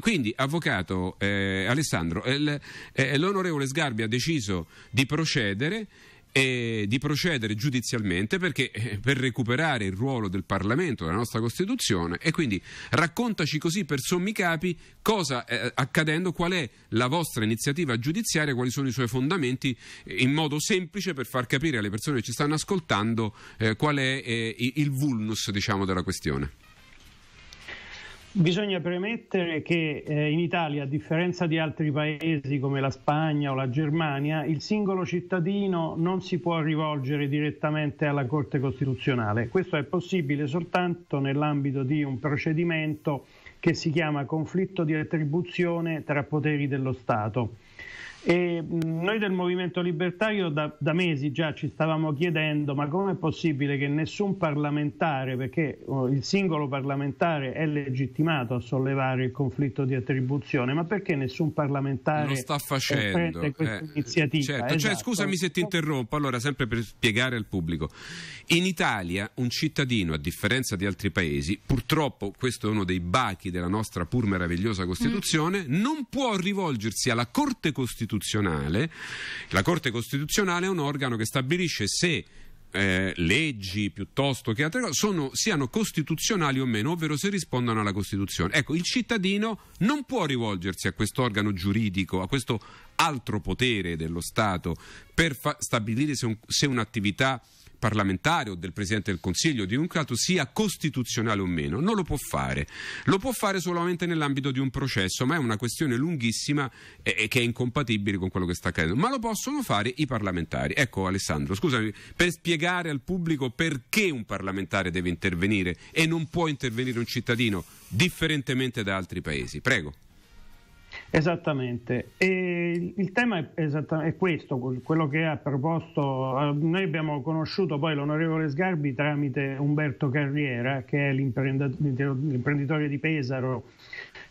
quindi, avvocato eh, Alessandro, el, eh, eh, l'onorevole Sgarbi ha deciso di procedere di procedere giudizialmente perché, eh, per recuperare il ruolo del Parlamento, della nostra Costituzione e quindi raccontaci così per sommi capi cosa è eh, accadendo, qual è la vostra iniziativa giudiziaria, quali sono i suoi fondamenti in modo semplice per far capire alle persone che ci stanno ascoltando eh, qual è eh, il vulnus diciamo, della questione. Bisogna premettere che eh, in Italia, a differenza di altri paesi come la Spagna o la Germania, il singolo cittadino non si può rivolgere direttamente alla Corte Costituzionale. Questo è possibile soltanto nell'ambito di un procedimento che si chiama conflitto di attribuzione tra poteri dello Stato. E mm, noi del Movimento Libertario da, da, mesi già ci stavamo chiedendo ma com'è possibile che nessun parlamentare, perché oh, il singolo parlamentare è legittimato a sollevare il conflitto di attribuzione, ma perché nessun parlamentare Lo sta facendo eh, questa eh, iniziativa? Certo. Cioè, esatto. Cioè, scusami se ti interrompo, allora sempre per spiegare al pubblico. In Italia un cittadino, a differenza di altri paesi, purtroppo questo è uno dei bachi della nostra pur meravigliosa Costituzione, mm. non può rivolgersi alla Corte Costituzionale costituzionale. La Corte costituzionale è un organo che stabilisce se eh, leggi piuttosto che altre cose sono, siano costituzionali o meno, ovvero se rispondono alla Costituzione. Ecco, il cittadino non può rivolgersi a questo organo giuridico, a questo altro potere dello Stato per fa- stabilire se, un, se un'attività parlamentare o del Presidente del Consiglio o di un caso sia costituzionale o meno, non lo può fare, lo può fare solamente nell'ambito di un processo, ma è una questione lunghissima e, che è incompatibile con quello che sta accadendo, ma lo possono fare i parlamentari. Ecco Alessandro, scusami, per spiegare al pubblico perché un parlamentare deve intervenire e non può intervenire un cittadino, differentemente da altri paesi. Prego. Esattamente, e il tema è, esatta- è, questo, quello che ha proposto, eh, noi abbiamo conosciuto poi l'onorevole Sgarbi tramite Umberto Carriera che è l'imprenditore di Pesaro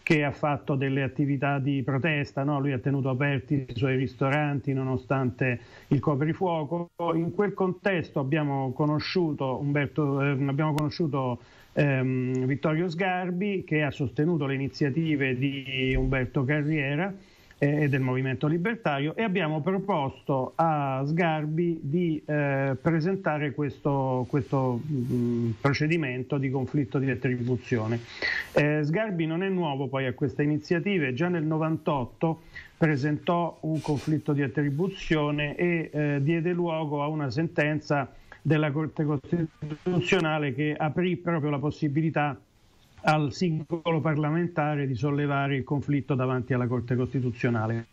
che ha fatto delle attività di protesta, no? lui ha tenuto aperti i suoi ristoranti nonostante il coprifuoco. In quel contesto abbiamo conosciuto, Umberto, eh, abbiamo conosciuto ehm, Vittorio Sgarbi che ha sostenuto le iniziative di Umberto Carriera eh, e del Movimento Libertario e abbiamo proposto a Sgarbi di eh, presentare questo, questo mh, mm, procedimento di conflitto di attribuzione. Eh, Sgarbi non è nuovo poi a queste iniziative, già nel 98 presentò un conflitto di attribuzione e eh, diede luogo a una sentenza della Corte Costituzionale che aprì proprio la possibilità al singolo parlamentare di sollevare il conflitto davanti alla Corte Costituzionale.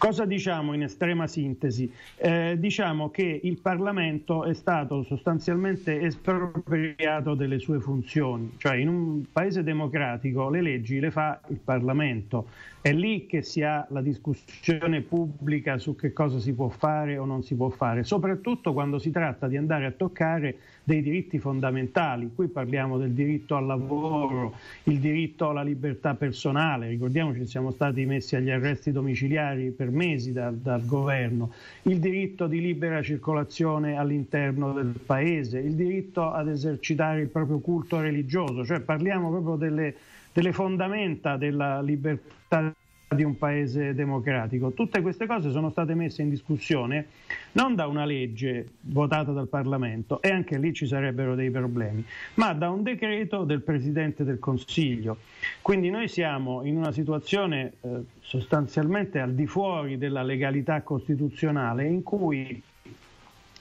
Cosa diciamo in estrema sintesi? Eh, diciamo che il Parlamento è stato sostanzialmente espropriato delle sue funzioni, cioè in un paese democratico le leggi le fa il Parlamento, è lì che si ha la discussione pubblica su che cosa si può fare o non si può fare, soprattutto quando si tratta di andare a toccare dei diritti fondamentali, qui parliamo del diritto al lavoro, il diritto alla libertà personale, ricordiamoci siamo stati messi agli arresti domiciliari per per mesi dal, dal governo, il diritto di libera circolazione all'interno del paese, il diritto ad esercitare il proprio culto religioso, cioè parliamo proprio delle, delle fondamenta della libertà di un paese democratico. Tutte queste cose sono state messe in discussione non da una legge votata dal Parlamento, e anche lì ci sarebbero dei problemi, ma da un decreto del Presidente del Consiglio. Quindi noi siamo in una situazione eh, sostanzialmente al di fuori della legalità costituzionale in cui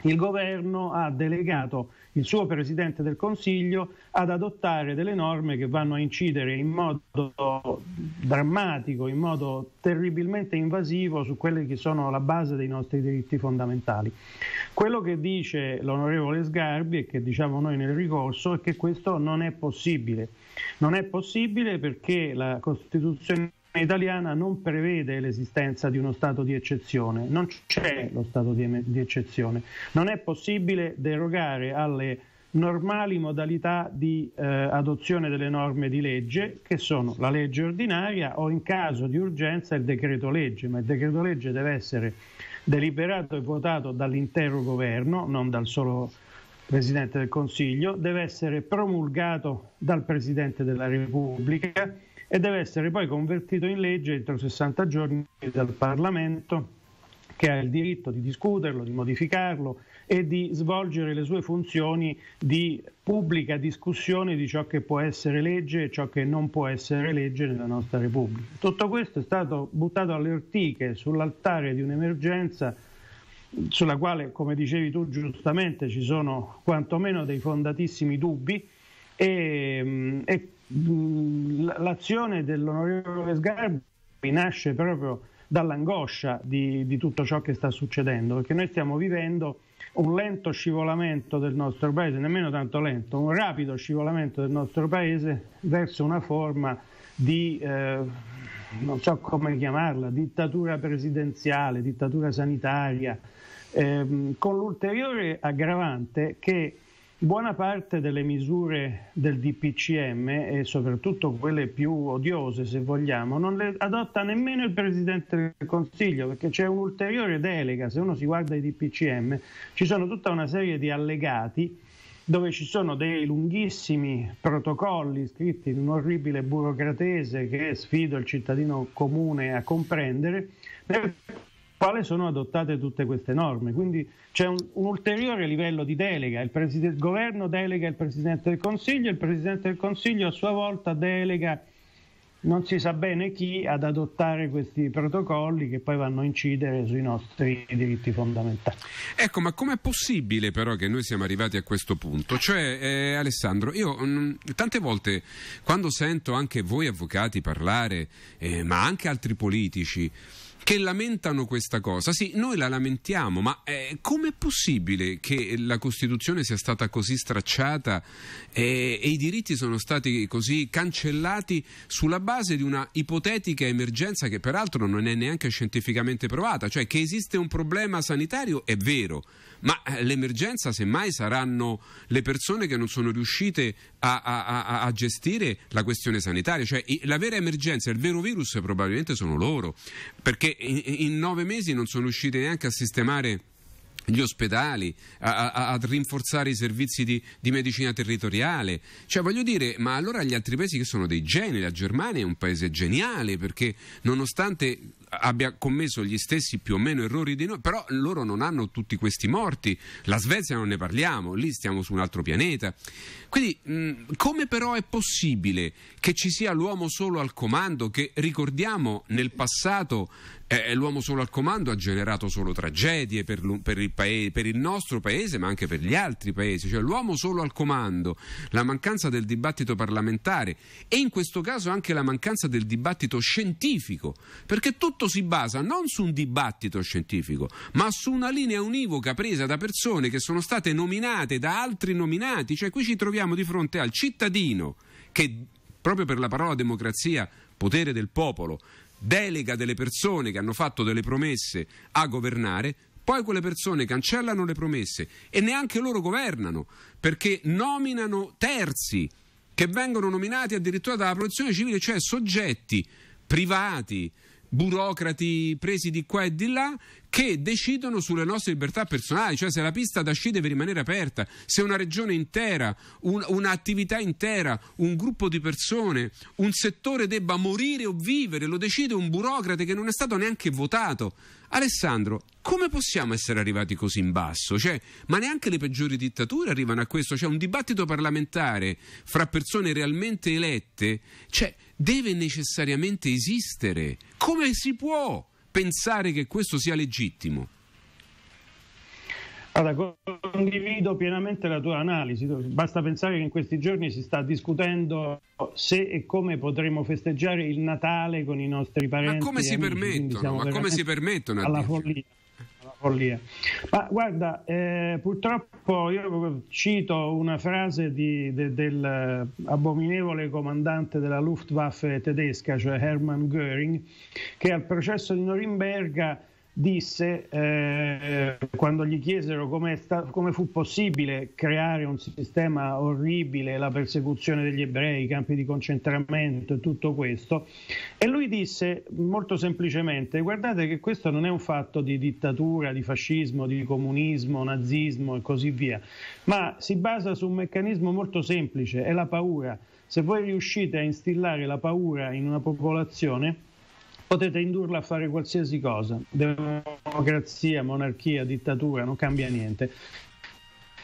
il governo ha delegato il suo Presidente del Consiglio ad adottare delle norme che vanno a incidere in modo drammatico, in modo terribilmente invasivo su quelle che sono la base dei nostri diritti fondamentali. Quello che dice l'onorevole Sgarbi e che diciamo noi nel ricorso è che questo non è possibile. Non è possibile perché la Costituzione italiana non prevede l'esistenza di uno stato di eccezione, non c'è lo stato di, di eccezione, non è possibile derogare alle normali modalità di eh, adozione delle norme di legge che sono la legge ordinaria o in caso di urgenza il decreto legge, ma il decreto legge deve essere deliberato e votato dall'intero governo, non dal solo Presidente del Consiglio, deve essere promulgato dal Presidente della Repubblica e deve essere poi convertito in legge entro 60 giorni dal Parlamento che ha il diritto di discuterlo, di modificarlo e di svolgere le sue funzioni di pubblica discussione di ciò che può essere legge e ciò che non può essere legge nella nostra Repubblica. Tutto questo è stato buttato alle ortiche sull'altare di un'emergenza sulla quale, come dicevi tu giustamente, ci sono quantomeno dei fondatissimi dubbi e, mm, e Mm, l'azione dell'onorevole Sgarbi nasce proprio dall'angoscia di, di, tutto ciò che sta succedendo, perché noi stiamo vivendo un lento scivolamento del nostro paese, nemmeno tanto lento, un rapido scivolamento del nostro paese verso una forma di, eh, non so come chiamarla, dittatura presidenziale, dittatura sanitaria, ehm, con l'ulteriore aggravante che Buona parte delle misure del DPCM e soprattutto quelle più odiose, se vogliamo, non le adotta nemmeno il Presidente del Consiglio perché c'è un'ulteriore delega. Se uno si guarda i DPCM, ci sono tutta una serie di allegati dove ci sono dei lunghissimi protocolli scritti in un orribile burocratese che sfido il cittadino comune a comprendere, per quale sono adottate tutte queste norme. Quindi c'è un, un ulteriore livello di delega, il, il, governo delega il Presidente del Consiglio, il Presidente del Consiglio a sua volta delega non si sa bene chi ad adottare questi protocolli che poi vanno a incidere sui nostri diritti fondamentali. Ecco, ma com'è possibile però che noi siamo arrivati a questo punto? Cioè, eh, Alessandro, io mh, mm, tante volte quando sento anche voi avvocati parlare, eh, ma anche altri politici, che lamentano questa cosa. Sì, noi la lamentiamo, ma eh, com'è possibile che la Costituzione sia stata così stracciata eh, e i diritti sono stati così cancellati sulla base di una ipotetica emergenza che peraltro non è neanche scientificamente provata? Cioè che esiste un problema sanitario è vero, ma eh, l'emergenza semmai saranno le persone che non sono riuscite a, a, a, a gestire la questione sanitaria. Cioè la vera emergenza, il vero virus probabilmente sono loro, perché in, nove mesi non sono riusciti neanche a sistemare gli ospedali, a, a, a, rinforzare i servizi di, di, medicina territoriale. Cioè, voglio dire, ma allora gli altri paesi che sono dei geni, la Germania è un paese geniale perché nonostante abbia commesso gli stessi più o meno errori di noi, però loro non hanno tutti questi morti, la Svezia non ne parliamo, lì stiamo su un altro pianeta. Quindi mh, come però è possibile che ci sia l'uomo solo al comando che ricordiamo nel passato eh, l'uomo solo al comando ha generato solo tragedie per, per, il paese, per, il nostro paese, ma anche per gli altri paesi. Cioè, l'uomo solo al comando, la mancanza del dibattito parlamentare e in questo caso anche la mancanza del dibattito scientifico, perché tutto si basa non su un dibattito scientifico, ma su una linea univoca presa da persone che sono state nominate da altri nominati. Cioè, qui ci troviamo di fronte al cittadino che proprio per la parola democrazia, potere del popolo, delega delle persone che hanno fatto delle promesse a governare, poi quelle persone cancellano le promesse e neanche loro governano perché nominano terzi che vengono nominati addirittura dalla protezione civile, cioè soggetti privati burocrati presi di qua e di là che decidono sulle nostre libertà personali, cioè se la pista da sci deve rimanere aperta, se una regione intera, un, un'attività intera, un gruppo di persone, un settore debba morire o vivere, lo decide un burocrate che non è stato neanche votato. Alessandro, come possiamo essere arrivati così in basso? Cioè, ma neanche le peggiori dittature arrivano a questo, cioè un dibattito parlamentare fra persone realmente elette, cioè, deve necessariamente esistere. Come si può pensare che questo sia legittimo? Allora, condivido pienamente la tua analisi. Basta pensare che in questi giorni si sta discutendo se e come potremo festeggiare il Natale con i nostri parenti. Ma come si permettono? Ma come si permettono? Alla follia follia. Ma guarda, eh, purtroppo io cito una frase di, de, dell'abominevole eh, comandante della Luftwaffe tedesca, cioè Hermann Göring, che al processo di Norimberga disse eh, quando gli chiesero sta- come fu possibile creare un sistema orribile, la persecuzione degli ebrei, i campi di concentramento e tutto questo, e lui disse molto semplicemente guardate che questo non è un fatto di dittatura, di fascismo, di comunismo, nazismo e così via, ma si basa su un meccanismo molto semplice, è la paura. Se voi riuscite a instillare la paura in una popolazione, potete indurla a fare qualsiasi cosa, democrazia, monarchia, dittatura, non cambia niente.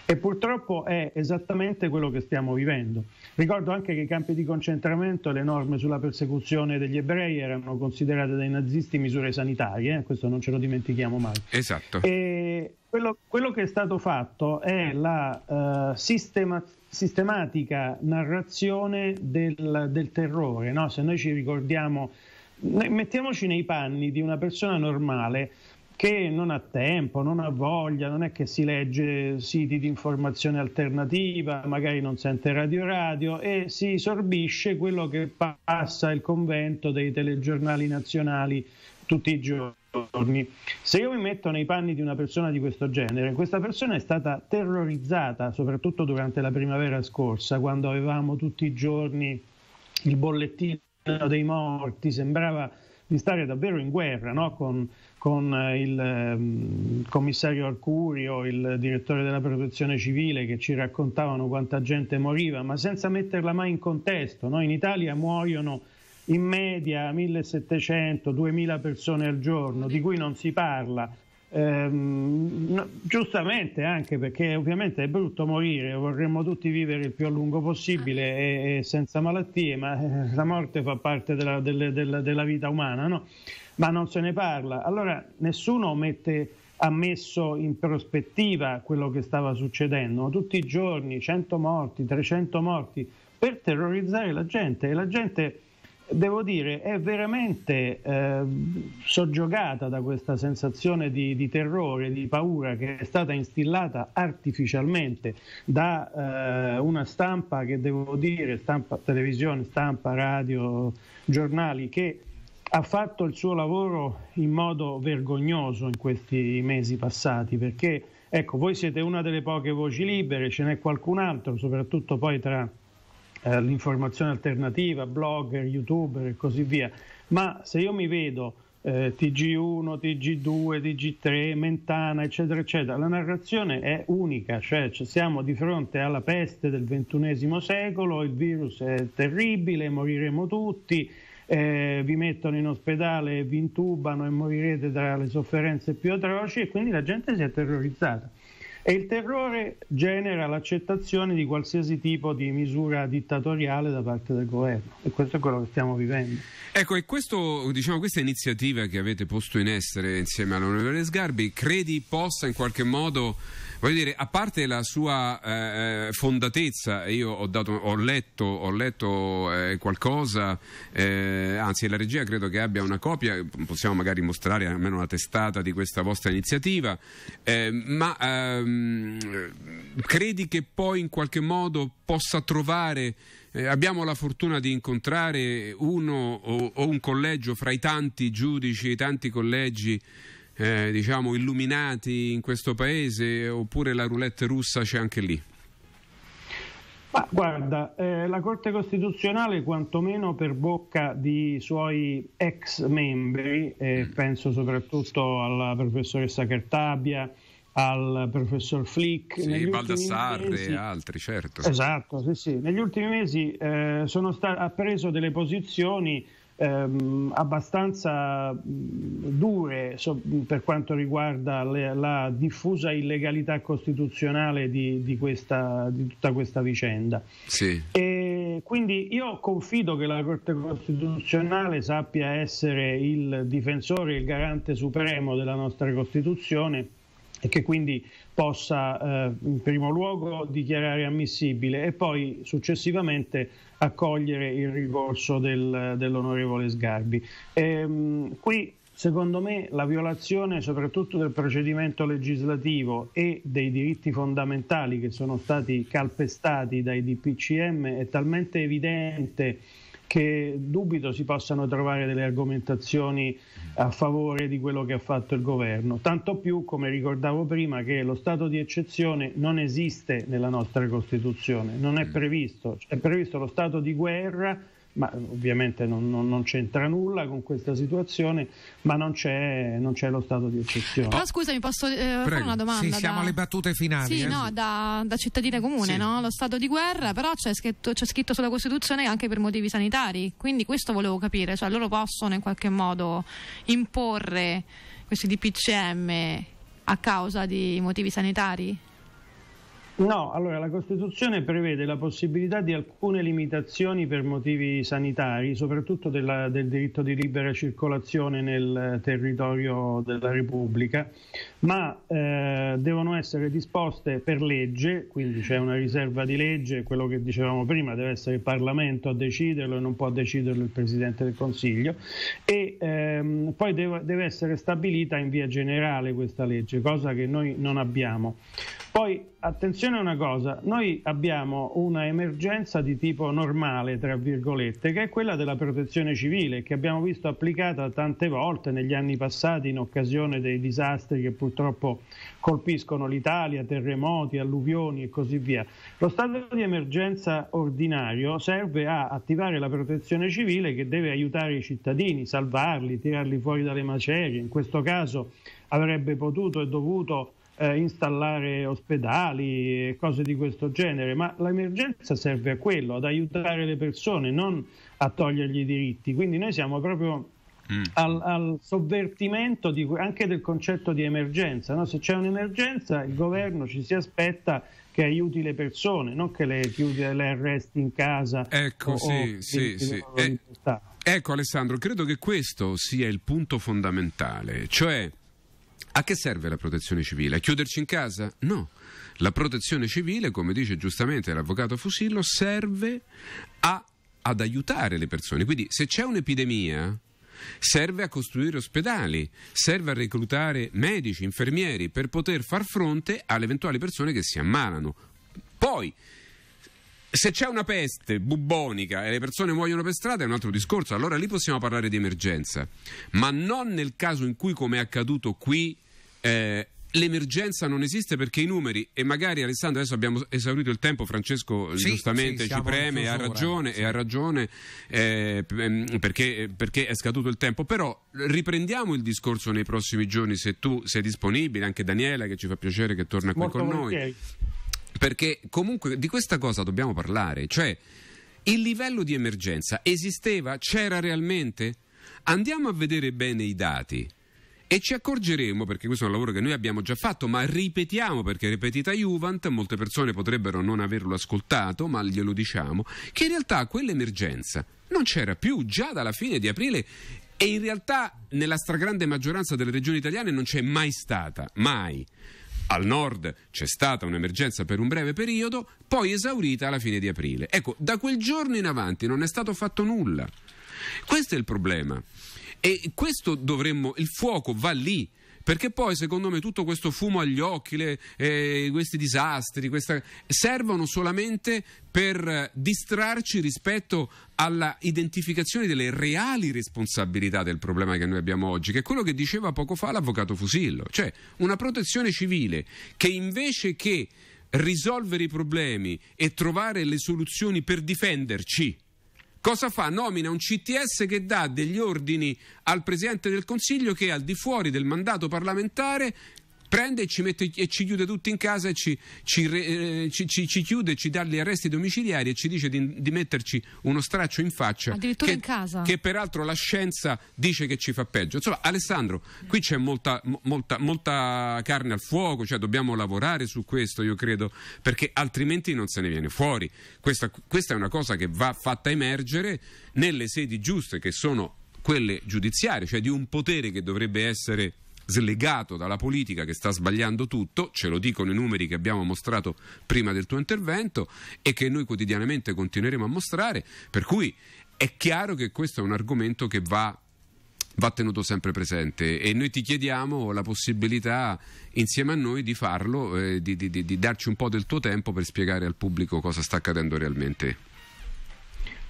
E purtroppo è esattamente quello che stiamo vivendo. Ricordo anche che i campi di concentramento, le norme sulla persecuzione degli ebrei erano considerate dai nazisti misure sanitarie, eh? questo non ce lo dimentichiamo mai. Esatto. Quello, quello, che è stato fatto è la uh, sistema, sistematica narrazione del, del terrore. No? Se noi ci ricordiamo mettiamoci nei panni di una persona normale che non ha tempo, non ha voglia, non è che si legge siti di informazione alternativa, magari non sente radio radio e si sorbisce quello che passa il convento dei telegiornali nazionali tutti i giorni. Se io mi metto nei panni di una persona di questo genere, questa persona è stata terrorizzata soprattutto durante la primavera scorsa, quando avevamo tutti i giorni il bollettino dei morti, sembrava di stare davvero in guerra no? con, con, eh, il um, commissario Arcurio, il direttore della protezione civile che ci raccontavano quanta gente moriva, ma senza metterla mai in contesto. No? In Italia muoiono in media 1700-2000 persone al giorno, di cui non si parla, Ehm, giustamente anche perché ovviamente è brutto morire, vorremmo tutti vivere il più a lungo possibile e, e senza malattie, ma eh, la morte fa parte della, delle, della, della vita umana, no? ma non se ne parla. Allora nessuno mette, ha messo in prospettiva quello che stava succedendo, tutti i giorni 100 morti, 300 morti, per terrorizzare la gente e la gente devo dire, è veramente eh, soggiogata da questa sensazione di, di, terrore, di paura che è stata instillata artificialmente da eh, una stampa che devo dire, stampa televisione, stampa radio, giornali, che ha fatto il suo lavoro in modo vergognoso in questi mesi passati, perché ecco, voi siete una delle poche voci libere, ce n'è qualcun altro, soprattutto poi tra eh, l'informazione alternativa, blogger, youtuber e così via. Ma se io mi vedo eh, TG1, TG2, TG3, Mentana, eccetera, eccetera, la narrazione è unica, cioè, cioè siamo di fronte alla peste del XXI secolo, il virus è terribile, moriremo tutti. Eh, vi mettono in ospedale, vi intubano e morirete tra le sofferenze più atroci e quindi la gente si è terrorizzata. E il terrore genera l'accettazione di qualsiasi tipo di misura dittatoriale da parte del governo e questo è quello che stiamo vivendo. Ecco, e questo, diciamo, questa iniziativa che avete posto in essere insieme all'onorevole Sgarbi, credi possa in qualche modo voglio dire, a parte la sua eh, eh, fondatezza, io ho, dato, ho letto, ho letto eh, qualcosa, eh, anzi la regia credo che abbia una copia, possiamo magari mostrare almeno una testata di questa vostra iniziativa, eh, ma ehm, credi che poi in qualche modo possa trovare... Eh, abbiamo la fortuna di incontrare uno o, o, un collegio fra i tanti giudici, i tanti collegi eh, diciamo, illuminati in questo paese oppure la roulette russa c'è anche lì? Ma guarda, eh, la Corte Costituzionale, quantomeno per bocca di suoi ex membri, eh, mm. penso soprattutto alla professoressa Cartabia, al professor Flick, sì, Baldassarre e altri, certo. Esatto, sì, sì. Negli ultimi mesi eh, sta- ha preso delle posizioni ehm, abbastanza mm, dure so, per quanto riguarda le, la diffusa illegalità costituzionale di, di, questa, di tutta questa vicenda. Sì. E quindi io confido che la Corte Costituzionale sappia essere il difensore, il garante supremo della nostra Costituzione e che quindi possa eh, in primo luogo dichiarare ammissibile e poi successivamente accogliere il ricorso del, dell'onorevole Sgarbi. Ehm, qui secondo me la violazione soprattutto del procedimento legislativo e dei diritti fondamentali che sono stati calpestati dai DPCM è talmente evidente che dubito si possano trovare delle argomentazioni a favore di quello che ha fatto il governo, tanto più come ricordavo prima che lo stato di eccezione non esiste nella nostra Costituzione, non è mm. previsto, è previsto lo stato di guerra ma ovviamente non, non, non, c'entra nulla con questa situazione, ma non c'è, non c'è lo stato di eccezione. Però scusami, posso eh, fare una domanda? Sì, da... siamo alle battute finali. Sì, eh, no, Da, da, cittadina comune, sì. no? lo stato di guerra, però c'è scritto, c'è scritto, sulla Costituzione anche per motivi sanitari, quindi questo volevo capire, cioè loro possono in qualche modo imporre questi DPCM a causa di motivi sanitari? No, allora la Costituzione prevede la possibilità di alcune limitazioni per motivi sanitari, soprattutto della, del diritto di libera circolazione nel eh, territorio della Repubblica, ma eh, devono essere disposte per legge, quindi c'è una riserva di legge, quello che dicevamo prima, deve essere il Parlamento a deciderlo e non può deciderlo il Presidente del Consiglio, e ehm, poi deve, deve essere stabilita in via generale questa legge, cosa che noi non abbiamo. Poi attenzione a una cosa, noi abbiamo una emergenza di tipo normale, tra virgolette, che è quella della protezione civile, che abbiamo visto applicata tante volte negli anni passati in occasione dei disastri che purtroppo purtroppo colpiscono l'Italia, terremoti, alluvioni e così via. Lo stato di emergenza ordinario serve a attivare la protezione civile che deve aiutare i cittadini, salvarli, tirarli fuori dalle macerie. In questo caso avrebbe potuto e dovuto eh, installare ospedali e cose di questo genere, ma l'emergenza serve a quello, ad aiutare le persone, non a togliergli i diritti. Quindi noi siamo proprio mm. al, al, sovvertimento di, anche del concetto di emergenza. No? Se c'è un'emergenza il governo ci si aspetta che aiuti le persone, non che le, chiudi, le arresti in casa. Ecco, o, sì, o sì, sì. Eh, ecco Alessandro, credo che questo sia il punto fondamentale, cioè a che serve la protezione civile? A chiuderci in casa? No. La protezione civile, come dice giustamente l'avvocato Fusillo, serve a, ad aiutare le persone. Quindi se c'è un'epidemia, serve a costruire ospedali, serve a reclutare medici, infermieri per poter far fronte alle eventuali persone che si ammalano. Poi se c'è una peste bubbonica e le persone muoiono per strada è un altro discorso, allora lì possiamo parlare di emergenza, ma non nel caso in cui, come è accaduto qui, eh, l'emergenza non esiste perché i numeri, e magari Alessandro adesso abbiamo esaurito il tempo, Francesco sì, giustamente sì, ci preme, ha ragione, sì. e ha ragione eh, ehm, perché, perché, è scaduto il tempo, però riprendiamo il discorso nei prossimi giorni se tu sei disponibile, anche Daniela che ci fa piacere che torna qui Molto con volentieri. noi, perché comunque di questa cosa dobbiamo parlare, cioè il livello di emergenza esisteva, c'era realmente? Andiamo a vedere bene i dati. E ci accorgeremo, perché questo è un lavoro che noi abbiamo già fatto, ma ripetiamo perché è ripetita Juvent, molte persone potrebbero non averlo ascoltato, ma glielo diciamo, che in realtà quell'emergenza non c'era più già dalla fine di aprile e in realtà nella stragrande maggioranza delle regioni italiane non c'è mai stata, mai. Al nord c'è stata un'emergenza per un breve periodo, poi esaurita alla fine di aprile. Ecco, da quel giorno in avanti non è stato fatto nulla. Questo è il problema. E questo dovremmo, il fuoco va lì perché poi secondo me tutto questo fumo agli occhi, le, eh, questi disastri, questa, servono solamente per distrarci rispetto alla identificazione delle reali responsabilità del problema che noi abbiamo oggi, che è quello che diceva poco fa l'avvocato Fusillo, cioè una protezione civile che invece che risolvere i problemi e trovare le soluzioni per difenderci, Cosa fa? Nomina un CTS che dà degli ordini al Presidente del Consiglio che al di fuori del mandato parlamentare prende e ci, mette, e ci chiude tutti in casa, ci, ci, eh, ci, ci, chiude, ci dà gli arresti domiciliari e ci dice di, di metterci uno straccio in faccia. Addirittura che, in casa. Che peraltro la scienza dice che ci fa peggio. Insomma, Alessandro, qui c'è molta, molta, molta carne al fuoco, cioè dobbiamo lavorare su questo, io credo, perché altrimenti non se ne viene fuori. Questa, questa è una cosa che va fatta emergere nelle sedi giuste che sono quelle giudiziarie, cioè di un potere che dovrebbe essere slegato dalla politica che sta sbagliando tutto, ce lo dicono i numeri che abbiamo mostrato prima del tuo intervento e che noi quotidianamente continueremo a mostrare, per cui è chiaro che questo è un argomento che va va tenuto sempre presente e noi ti chiediamo la possibilità insieme a noi di farlo, eh, di, di, di darci un po' del tuo tempo per spiegare al pubblico cosa sta accadendo realmente.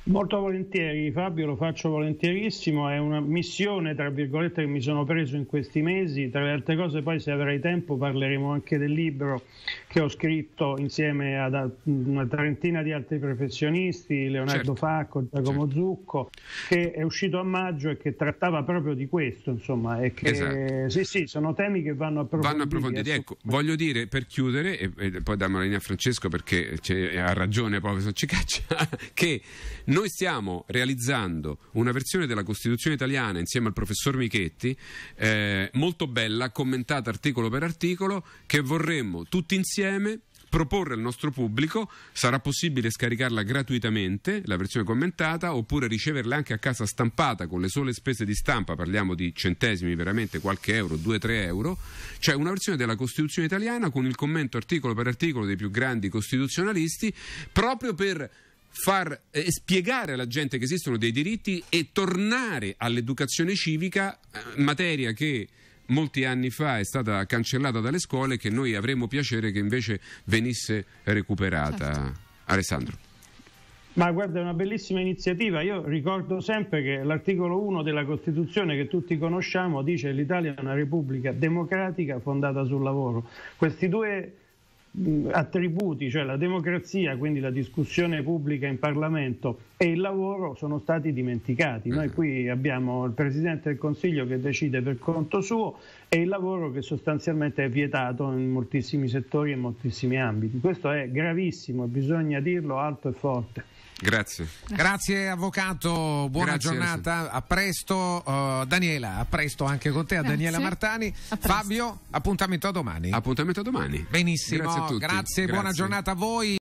Molto volentieri Fabio, lo faccio volentierissimo, è una missione tra virgolette che mi sono preso in questi mesi, tra le altre cose poi se avrai tempo parleremo anche del libro che ho scritto insieme ad una trentina di altri professionisti, Leonardo certo. Facco, Giacomo certo. Zucco, che è uscito a maggio e che trattava proprio di questo, insomma, e che esatto. sì sì, sono temi che vanno approfonditi. Vanno approfonditi, eh, ecco, voglio dire per chiudere e, poi dammi la linea a Francesco perché ha ragione professor Cicaccia, che noi stiamo realizzando una versione della Costituzione italiana insieme al professor Michetti, eh, molto bella, commentata articolo per articolo, che vorremmo tutti insieme proporre al nostro pubblico, sarà possibile scaricarla gratuitamente, la versione commentata, oppure riceverla anche a casa stampata con le sole spese di stampa, parliamo di centesimi veramente, qualche euro, 2-3 euro, cioè una versione della Costituzione italiana con il commento articolo per articolo dei più grandi costituzionalisti, proprio per far eh, spiegare alla gente che esistono dei diritti e tornare all'educazione civica, eh, materia che molti anni fa è stata cancellata dalle scuole e che noi avremmo piacere che invece venisse recuperata. Certo. Alessandro. Ma guarda, è una bellissima iniziativa. Io ricordo sempre che l'articolo 1 della Costituzione che tutti conosciamo dice che l'Italia è una repubblica democratica fondata sul lavoro. Questi due attributi, cioè la democrazia, quindi la discussione pubblica in Parlamento e il lavoro sono stati dimenticati. Noi mm. qui abbiamo il Presidente del Consiglio che decide per conto suo e il lavoro che sostanzialmente è vietato in moltissimi settori e in moltissimi ambiti. Questo è gravissimo, bisogna dirlo alto e forte. Grazie. Grazie avvocato, buona Grazie, giornata, a presto uh, Daniela, a presto anche con te, a Grazie. Daniela Martani. A Fabio, appuntamento a domani. Appuntamento a domani. Benissimo. Grazie, a tutti. Grazie buona giornata a voi.